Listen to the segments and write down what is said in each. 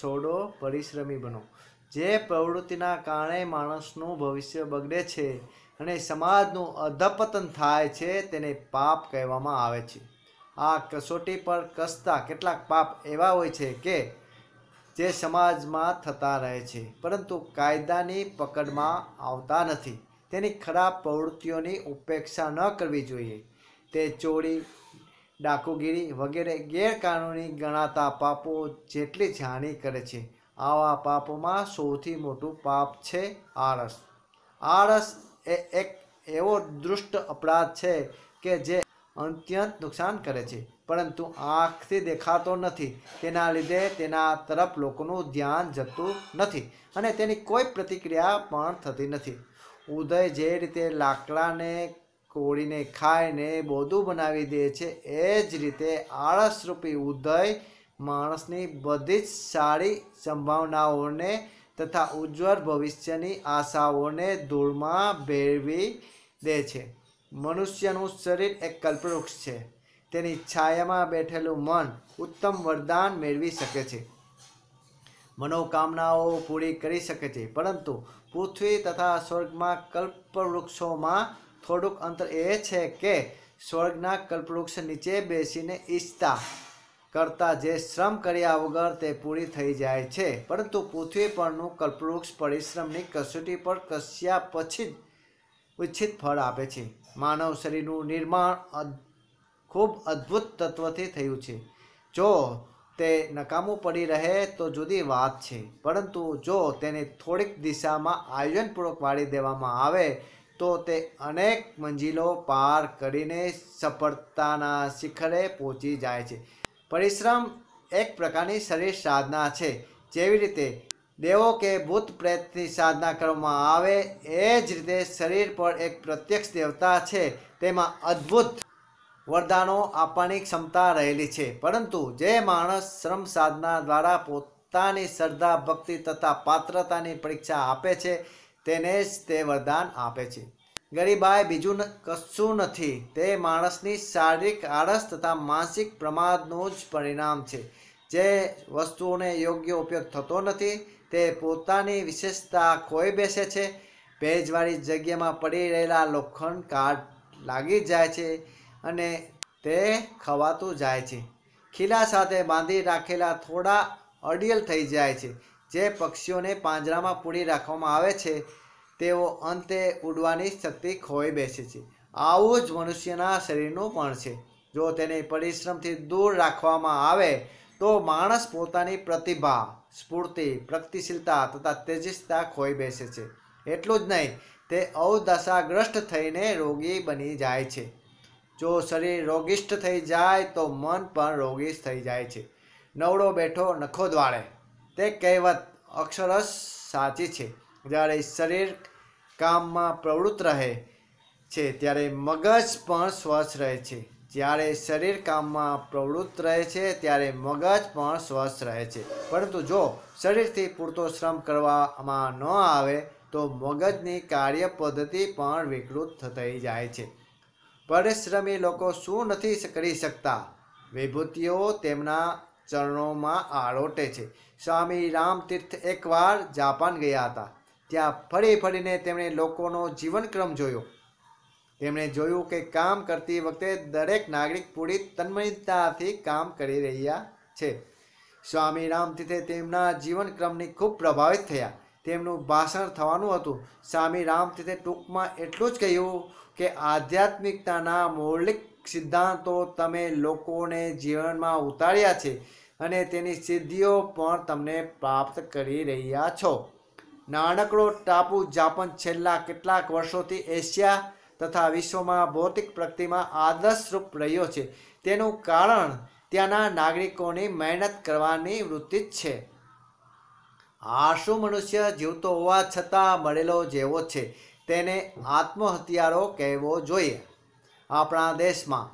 છોડો પરિશ્રમી બનો જે પ્રવૃત્તિના કારણે માણસનું ભવિષ્ય બગડે છે અને સમાજનું અધપતન થાય છે તેને પાપ કહેવામાં આવે છે આ કસોટી પર કસતા કેટલાક પાપ એવા હોય છે કે જે સમાજમાં થતા રહે છે પરંતુ કાયદાની પકડમાં આવતા નથી તેની ખરાબ પ્રવૃત્તિઓની ઉપેક્ષા ન કરવી જોઈએ તે ચોરી ડાકુગીરી વગેરે ગેરકાનૂની ગણાતા પાપો જેટલી જાણી કરે છે આવા પાપોમાં સૌથી મોટું પાપ છે આળસ આળસ એ એક એવો દુષ્ટ અપરાધ છે કે જે અત્યંત નુકસાન કરે છે પરંતુ આંખથી દેખાતો નથી તેના લીધે તેના તરફ લોકોનું ધ્યાન જતું નથી અને તેની કોઈ પ્રતિક્રિયા પણ થતી નથી ઉદય જે રીતે લાકડાને કોળીને ખાઈને બોધું બનાવી દે છે એ જ રીતે આળસરૂપી ઉદય માણસની બધી જ સારી સંભાવનાઓને તથા ઉજ્જવળ ભવિષ્યની આશાઓને ધૂળમાં ભેળવી દે છે મનુષ્યનું શરીર એક કલ્પવૃક્ષ છે તેની છાયામાં બેઠેલું મન ઉત્તમ વરદાન મેળવી શકે છે મનોકામનાઓ પૂરી કરી શકે છે પરંતુ પૃથ્વી તથા સ્વર્ગમાં કલ્પવૃક્ષોમાં થોડુંક અંતર એ છે કે સ્વર્ગના કલ્પવૃક્ષ નીચે બેસીને ઈચ્છતા કરતાં જે શ્રમ કર્યા વગર તે પૂરી થઈ જાય છે પરંતુ પૃથ્વી પરનું કલ્પવૃક્ષ પરિશ્રમની કસોટી પર કસ્યા પછી જ ઉચ્છિત ફળ આપે છે માનવ શરીરનું નિર્માણ ખૂબ અદ્ભુત તત્વથી થયું છે જો તે નકામું પડી રહે તો જુદી વાત છે પરંતુ જો તેને થોડીક દિશામાં આયોજનપૂર્વક વાળી દેવામાં આવે તો તે અનેક મંજિલો પાર કરીને સફળતાના શિખરે પહોંચી જાય છે પરિશ્રમ એક પ્રકારની શરીર સાધના છે જેવી રીતે દેવો કે ભૂત પ્રેતની સાધના કરવામાં આવે એ જ રીતે શરીર પર એક પ્રત્યક્ષ દેવતા છે તેમાં અદ્ભુત વરદાનો આપવાની ક્ષમતા રહેલી છે પરંતુ જે માણસ શ્રમ સાધના દ્વારા પોતાની શ્રદ્ધા ભક્તિ તથા પાત્રતાની પરીક્ષા આપે છે તેને જ તે વરદાન આપે છે ગરીબાએ બીજું કશું નથી તે માણસની શારીરિક આળસ તથા માનસિક પ્રમાદનું જ પરિણામ છે જે વસ્તુઓને યોગ્ય ઉપયોગ થતો નથી તે પોતાની વિશેષતા ખોઈ બેસે છે ભેજવાળી જગ્યામાં પડી રહેલા લોખંડ કાટ લાગી જાય છે અને તે ખવાતું જાય છે ખીલા સાથે બાંધી રાખેલા થોડા અડિયલ થઈ જાય છે જે પક્ષીઓને પાંજરામાં પૂરી રાખવામાં આવે છે તેઓ અંતે ઉડવાની શક્તિ ખોઈ બેસે છે આવું જ મનુષ્યના શરીરનું પણ છે જો તેને પરિશ્રમથી દૂર રાખવામાં આવે તો માણસ પોતાની પ્રતિભા સ્ફૂર્તિ પ્રગતિશીલતા તથા તેજસ્તા ખોઈ બેસે છે એટલું જ નહીં તે અવદશાગ્રસ્ત થઈને રોગી બની જાય છે જો શરીર રોગિષ્ઠ થઈ જાય તો મન પણ રોગીષ્ઠ થઈ જાય છે નવડો બેઠો નખો દ્વાળે તે કહેવત અક્ષરશ સાચી છે જ્યારે શરીર કામમાં પ્રવૃત્ત રહે છે ત્યારે મગજ પણ સ્વસ્થ રહે છે જ્યારે શરીર કામમાં પ્રવૃત્ત રહે છે ત્યારે મગજ પણ સ્વસ્થ રહે છે પરંતુ જો શરીરથી પૂરતો શ્રમ કરવામાં ન આવે તો મગજની કાર્ય પદ્ધતિ પણ વિકૃત થઈ જાય છે પરિશ્રમી લોકો શું નથી કરી શકતા વિભૂતિઓ તેમના ચરણોમાં આળોટે છે સ્વામી રામતીર્થ એકવાર જાપાન ગયા હતા ત્યાં ફરી ફરીને તેમણે લોકોનો જીવનક્રમ જોયો તેમણે જોયું કે કામ કરતી વખતે દરેક નાગરિક પૂરી તન્મયતાથી કામ કરી રહ્યા છે સ્વામી રામતીર્થે તેમના જીવનક્રમની ખૂબ પ્રભાવિત થયા તેમનું ભાષણ થવાનું હતું સ્વામી રામતીર્થે ટૂંકમાં એટલું જ કહ્યું કે આધ્યાત્મિકતાના મૌલિક સિદ્ધાંતો તમે લોકોને જીવનમાં ઉતાર્યા છે અને તેની સિદ્ધિઓ પણ તમને પ્રાપ્ત કરી રહ્યા છો નાનકડો ટાપુ જાપાન છેલ્લા કેટલાક વર્ષોથી એશિયા તથા વિશ્વમાં ભૌતિક પ્રગતિમાં આદર્શરૂપ રહ્યો છે તેનું કારણ ત્યાંના નાગરિકોની મહેનત કરવાની વૃત્તિ જ છે આળસુ મનુષ્ય જીવતો હોવા છતાં મળેલો જેવો છે તેને આત્મહત્યારો કહેવો જોઈએ આપણા દેશમાં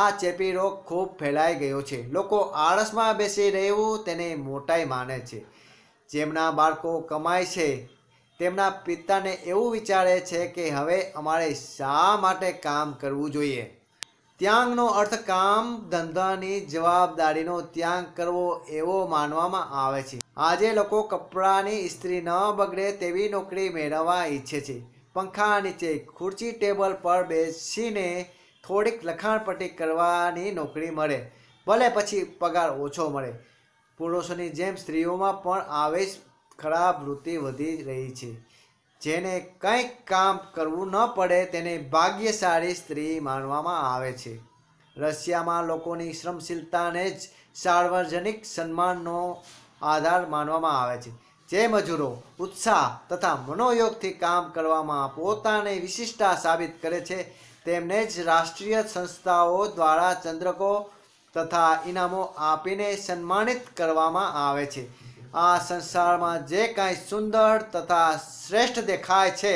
આ ચેપી રોગ ખૂબ ફેલાઈ ગયો છે લોકો આળસમાં બેસી રહેવું તેને મોટાઈ માને છે જેમના બાળકો કમાય છે તેમના પિતાને એવું વિચારે છે કે હવે અમારે શા માટે કામ કરવું જોઈએ ત્યાંગનો અર્થ કામ ધંધાની જવાબદારીનો ત્યાગ કરવો એવો માનવામાં આવે છે આજે લોકો કપડાની ઇસ્ત્રી ન બગડે તેવી નોકરી મેળવવા ઈચ્છે છે પંખા નીચે ખુરશી ટેબલ પર બેસીને થોડીક લખાણપટ્ટી કરવાની નોકરી મળે ભલે પછી પગાર ઓછો મળે પુરુષોની જેમ સ્ત્રીઓમાં પણ આવેશ ખરાબ વૃત્તિ વધી રહી છે જેને કંઈક કામ કરવું ન પડે તેને ભાગ્યશાળી સ્ત્રી માનવામાં આવે છે રશિયામાં લોકોની શ્રમશીલતાને જ સાર્વજનિક સન્માનનો આધાર માનવામાં આવે છે જે મજૂરો ઉત્સાહ તથા મનોયોગથી કામ કરવામાં પોતાને વિશિષ્ટતા સાબિત કરે છે તેમને જ રાષ્ટ્રીય સંસ્થાઓ દ્વારા ચંદ્રકો તથા ઇનામો આપીને સન્માનિત કરવામાં આવે છે આ સંસારમાં જે કાંઈ સુંદર તથા શ્રેષ્ઠ દેખાય છે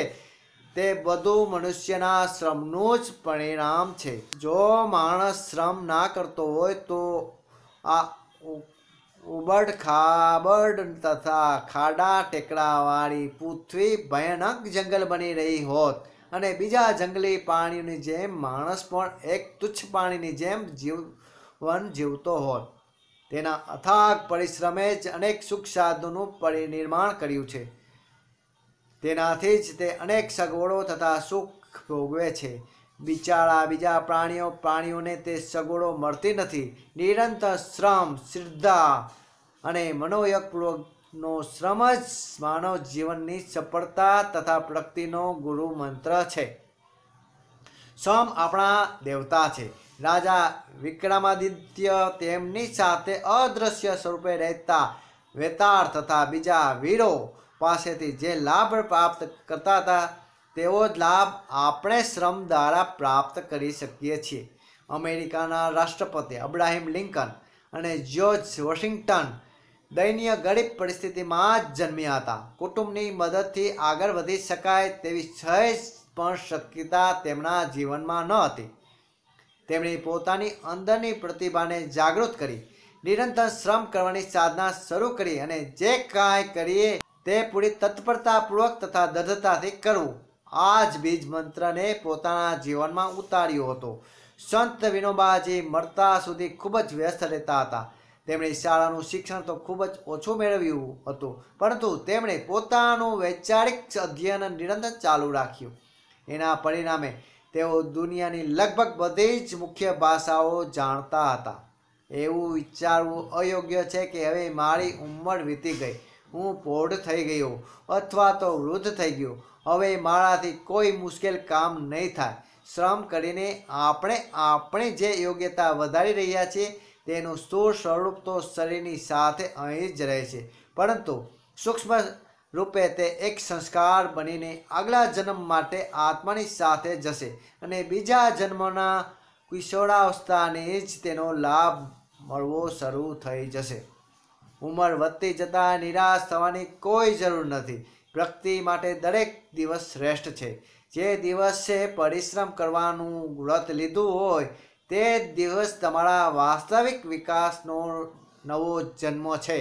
તે બધું મનુષ્યના શ્રમનું જ પરિણામ છે જો માણસ શ્રમ ના કરતો હોય તો આ ઉબડ ખાબડ તથા ખાડા ટેકરાવાળી પૃથ્વી ભયાનક જંગલ બની રહી હોત અને બીજા જંગલી પાણીની જેમ માણસ પણ એક તુચ્છ પાણીની જેમ જીવન જીવતો હોત તેના અથાગ પરિશ્રમે જ અનેક સુખ સાધનોનું પરિનિર્માણ કર્યું છે તેનાથી જ તે અનેક સગવડો તથા સુખ ભોગવે છે બિચારા બીજા પ્રાણીઓ પ્રાણીઓને તે સગવડો મળતી નથી નિરંતર શ્રમ શ્રદ્ધા અને મનોયગપૂર્વકનો શ્રમ જ માનવ જીવનની સફળતા તથા પ્રગતિનો ગુરુ મંત્ર છે શ્રમ આપણા દેવતા છે રાજા વિક્રમાદિત્ય તેમની સાથે અદ્રશ્ય સ્વરૂપે રહેતા વેતાળ તથા બીજા વીરો પાસેથી જે લાભ પ્રાપ્ત કરતા હતા તેવો જ લાભ આપણે શ્રમ દ્વારા પ્રાપ્ત કરી શકીએ છીએ અમેરિકાના રાષ્ટ્રપતિ અબ્રાહિમ લિંકન અને જ્યોર્જ વોશિંગ્ટન દયનીય ગરીબ પરિસ્થિતિમાં જ જન્મ્યા હતા કુટુંબની મદદથી આગળ વધી શકાય તેવી સહેજ પણ શક્યતા તેમના જીવનમાં ન હતી તેમણે પોતાની અંદરની પ્રતિભાને જાગૃત કરી નિરંતર શ્રમ કરવાની સાધના શરૂ કરી અને જે કાંઈ કરીએ તે પૂરી તત્પરતાપૂર્વક તથા દઢતાથી કરવું આ જ બીજ મંત્રને પોતાના જીવનમાં ઉતાર્યો હતો સંત વિનોબાજી મરતા સુધી ખૂબ જ વ્યસ્ત રહેતા હતા તેમણે શાળાનું શિક્ષણ તો ખૂબ જ ઓછું મેળવ્યું હતું પરંતુ તેમણે પોતાનું વૈચારિક અધ્યયન નિરંતર ચાલુ રાખ્યું એના પરિણામે તેઓ દુનિયાની લગભગ બધી જ મુખ્ય ભાષાઓ જાણતા હતા એવું વિચારવું અયોગ્ય છે કે હવે મારી ઉંમર વીતી ગઈ હું પ્રૌઢ થઈ ગયો અથવા તો વૃદ્ધ થઈ ગયો હવે મારાથી કોઈ મુશ્કેલ કામ નહીં થાય શ્રમ કરીને આપણે આપણે જે યોગ્યતા વધારી રહ્યા છીએ તેનું સ્થૂળ સ્વરૂપ તો શરીરની સાથે અહીં જ રહે છે પરંતુ સૂક્ષ્મ રૂપે તે એક સંસ્કાર બનીને આગલા જન્મ માટે આત્માની સાથે જશે અને બીજા જન્મના કિશોરાવસ્થાને જ તેનો લાભ મળવો શરૂ થઈ જશે ઉંમર વધતી જતાં નિરાશ થવાની કોઈ જરૂર નથી વ્યક્તિ માટે દરેક દિવસ શ્રેષ્ઠ છે જે દિવસે પરિશ્રમ કરવાનું વ્રત લીધું હોય તે દિવસ તમારા વાસ્તવિક વિકાસનો નવો જન્મ છે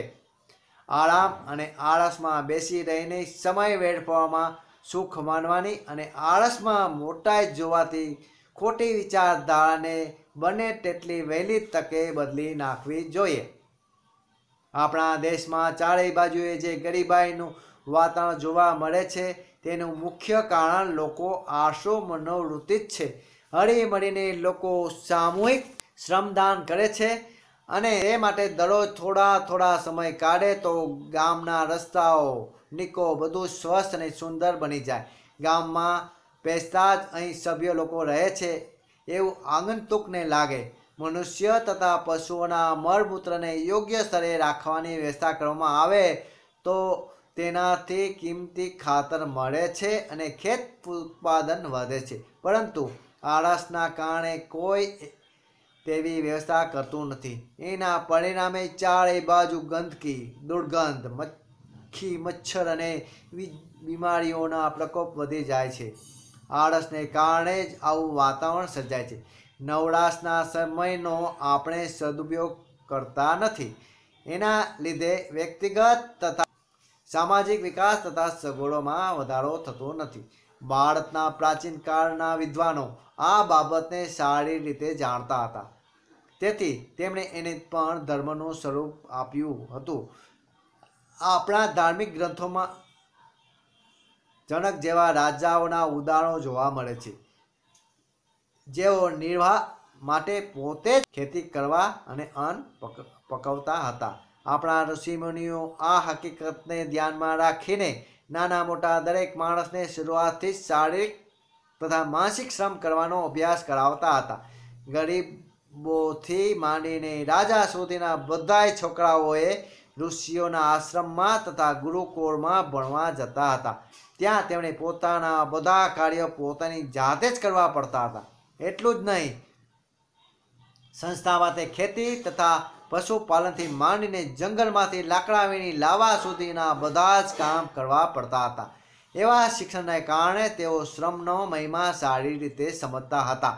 આરામ અને આળસમાં બેસી રહીને સમય વેડફવામાં સુખ માનવાની અને આળસમાં મોટાઈ જોવાથી ખોટી વિચારધારાને બને તેટલી વહેલી તકે બદલી નાખવી જોઈએ આપણા દેશમાં ચારેય બાજુએ જે ગરીબાઈનું વાતાવરણ જોવા મળે છે તેનું મુખ્ય કારણ લોકો આસો મનોવૃત્તિ જ છે હળી મળીને લોકો સામૂહિક શ્રમદાન કરે છે અને એ માટે દરરોજ થોડા થોડા સમય કાઢે તો ગામના રસ્તાઓ નિકો બધું સ્વસ્થ અને સુંદર બની જાય ગામમાં બેસતા જ અહીં સભ્ય લોકો રહે છે એવું આગંતુકને લાગે મનુષ્ય તથા પશુઓના મળમૂત્રને યોગ્ય સ્તરે રાખવાની વ્યવસ્થા કરવામાં આવે તો તેનાથી કિંમતી ખાતર મળે છે અને ખેત ઉત્પાદન વધે છે પરંતુ આળસના કારણે કોઈ તેવી વ્યવસ્થા કરતું નથી એના પરિણામે ચારે બાજુ ગંદકી દુર્ગંધ મચ્છી મચ્છર અને બીમારીઓના પ્રકોપ વધી જાય છે આળસને કારણે જ આવું વાતાવરણ સર્જાય છે નવરાશના સમયનો આપણે સદુપયોગ કરતા નથી એના લીધે વ્યક્તિગત તથા સામાજિક વિકાસ તથા સગવડોમાં વધારો થતો નથી ભારતના પ્રાચીન કાળના વિદ્વાનો આ બાબતને સારી રીતે જાણતા હતા તેથી તેમણે એને પણ ધર્મનું સ્વરૂપ આપ્યું હતું આપણા ધાર્મિક ગ્રંથોમાં જનક જેવા રાજાઓના ઉદાહરણો જોવા મળે છે જેઓ નિર્વાહ માટે પોતે જ ખેતી કરવા અને અન્ન પકવતા હતા આપણા ઋષિમુનિઓ આ હકીકતને ધ્યાનમાં રાખીને નાના મોટા દરેક માણસને શરૂઆતથી જ શારીરિક તથા માનસિક શ્રમ કરવાનો અભ્યાસ કરાવતા હતા ગરીબોથી માંડીને રાજા સુધીના બધાય છોકરાઓએ ઋષિઓના આશ્રમમાં તથા ગુરુકુળમાં ભણવા જતા હતા ત્યાં તેમણે પોતાના બધા કાર્યો પોતાની જાતે જ કરવા પડતા હતા એટલું જ નહીં સંસ્થા માટે ખેતી તથા પશુપાલનથી માંડીને જંગલમાંથી લાકડાવીની લાવા સુધીના બધા જ કામ કરવા પડતા હતા એવા શિક્ષણને કારણે તેઓ શ્રમનો મહિમા સારી રીતે સમજતા હતા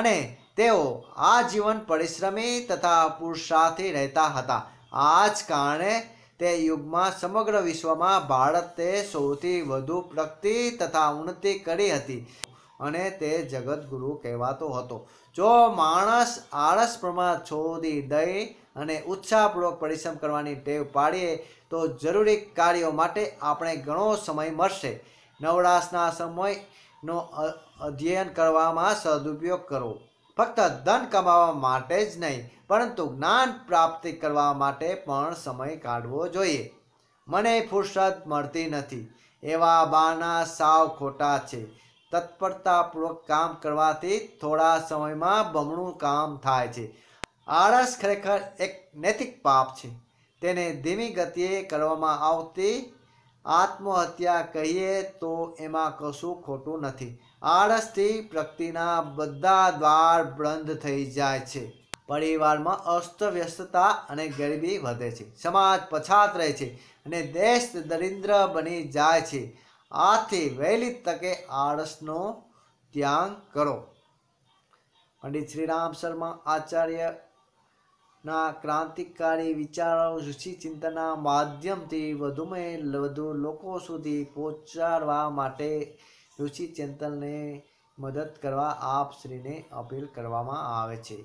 અને તેઓ આજીવન પરિશ્રમી તથા પુરુષાર્થી રહેતા હતા આ જ કારણે તે યુગમાં સમગ્ર વિશ્વમાં ભારતે સૌથી વધુ પ્રગતિ તથા ઉન્નતિ કરી હતી અને તે જગતગુરુ કહેવાતો હતો જો માણસ આળસ પ્રમાણ છોડી દઈ અને ઉત્સાહપૂર્વક પરિશ્રમ કરવાની ટેવ પાડીએ તો જરૂરી કાર્યો માટે આપણે ઘણો સમય મળશે નવરાશના સમયનો અધ્યયન કરવામાં સદુપયોગ કરવો ફક્ત ધન કમાવા માટે જ નહીં પરંતુ જ્ઞાન પ્રાપ્તિ કરવા માટે પણ સમય કાઢવો જોઈએ મને ફુરસદ મળતી નથી એવા બાના સાવ ખોટા છે તત્પરતાપૂર્વક કામ કરવાથી થોડા સમયમાં બમણું કામ થાય છે આળસ ખરેખર એક નૈતિક પાપ છે તેને ધીમી ગતિએ કરવામાં આવતી આત્મહત્યા કહીએ તો એમાં કશું ખોટું નથી આળસથી પ્રગતિના બધા દ્વાર બંધ થઈ જાય છે પરિવારમાં અસ્તવ્યસ્તતા અને ગરીબી વધે છે સમાજ પછાત રહે છે અને દેશ દરિદ્ર બની જાય છે આથી વહેલી તકે આળસનો ત્યાગ કરો પંડિત શ્રી રામ શર્મા આચાર્ય ના ક્રાંતિકારી વિચારો ઋષિ ચિંતનના માધ્યમથી વધુમાં વધુ લોકો સુધી પહોંચાડવા માટે ઋષિ ચિંતનને મદદ કરવા આપ શ્રીને અપીલ કરવામાં આવે છે